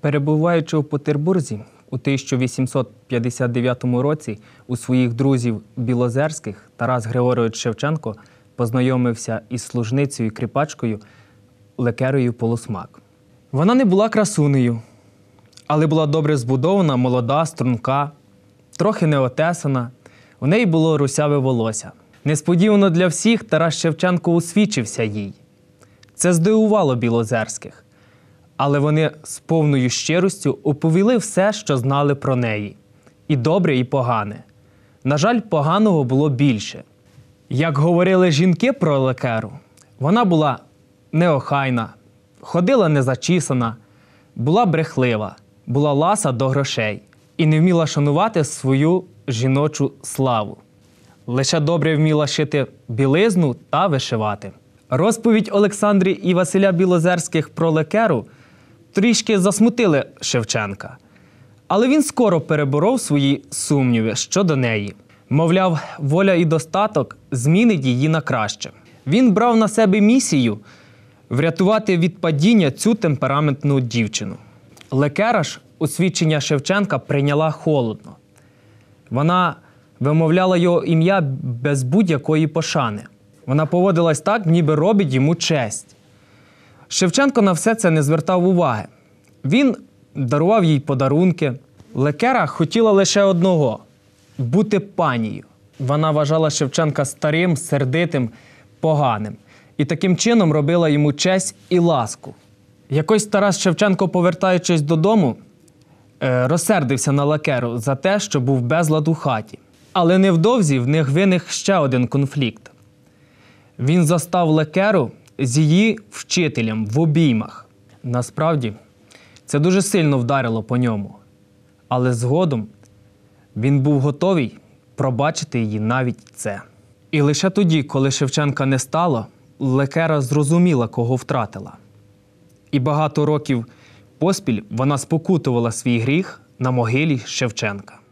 Перебуваючи в Петербурзі у 1859 році у своїх друзів Білозерських Тарас Григорович Шевченко познайомився із служницею кріпачкою Лекерою Полосмак. Вона не була красунею, але була добре збудована, молода, струнка, трохи неотесана. В неї було русяве волосся. Несподівано для всіх Тарас Шевченко усвічився їй. Це здивувало білозерських але вони з повною щиростю оповіли все, що знали про неї і добре, і погане. На жаль, поганого було більше. Як говорили жінки про лекеру, вона була неохайна, ходила незачісана, була брехлива, була ласа до грошей і не вміла шанувати свою жіночу славу. Лише добре вміла шити білизну та вишивати. Розповідь Олександрі і Василя Білозерських про лекеру трішки засмутили Шевченка. Але він скоро переборов свої сумніви щодо неї. Мовляв, воля і достаток змінить її на краще. Він брав на себе місію врятувати від падіння цю темпераментну дівчину. Лекера ж освідчення Шевченка прийняла холодно. Вона вимовляла його ім'я без будь-якої пошани. Вона поводилась так, ніби робить йому честь. Шевченко на все це не звертав уваги. Він дарував їй подарунки. Лекера хотіла лише одного бути панією. Вона вважала Шевченка старим, сердитим, поганим і таким чином робила йому честь і ласку. Якось Тарас Шевченко, повертаючись додому, е, розсердився на лакеру за те, що був безлад у хаті. Але невдовзі в них виник ще один конфлікт. Він застав лекеру з її вчителем в обіймах. Насправді, це дуже сильно вдарило по ньому. Але згодом він був готовий пробачити її навіть це. І лише тоді, коли Шевченка не стало, Лекера зрозуміла, кого втратила. І багато років поспіль вона спокутувала свій гріх на могилі Шевченка.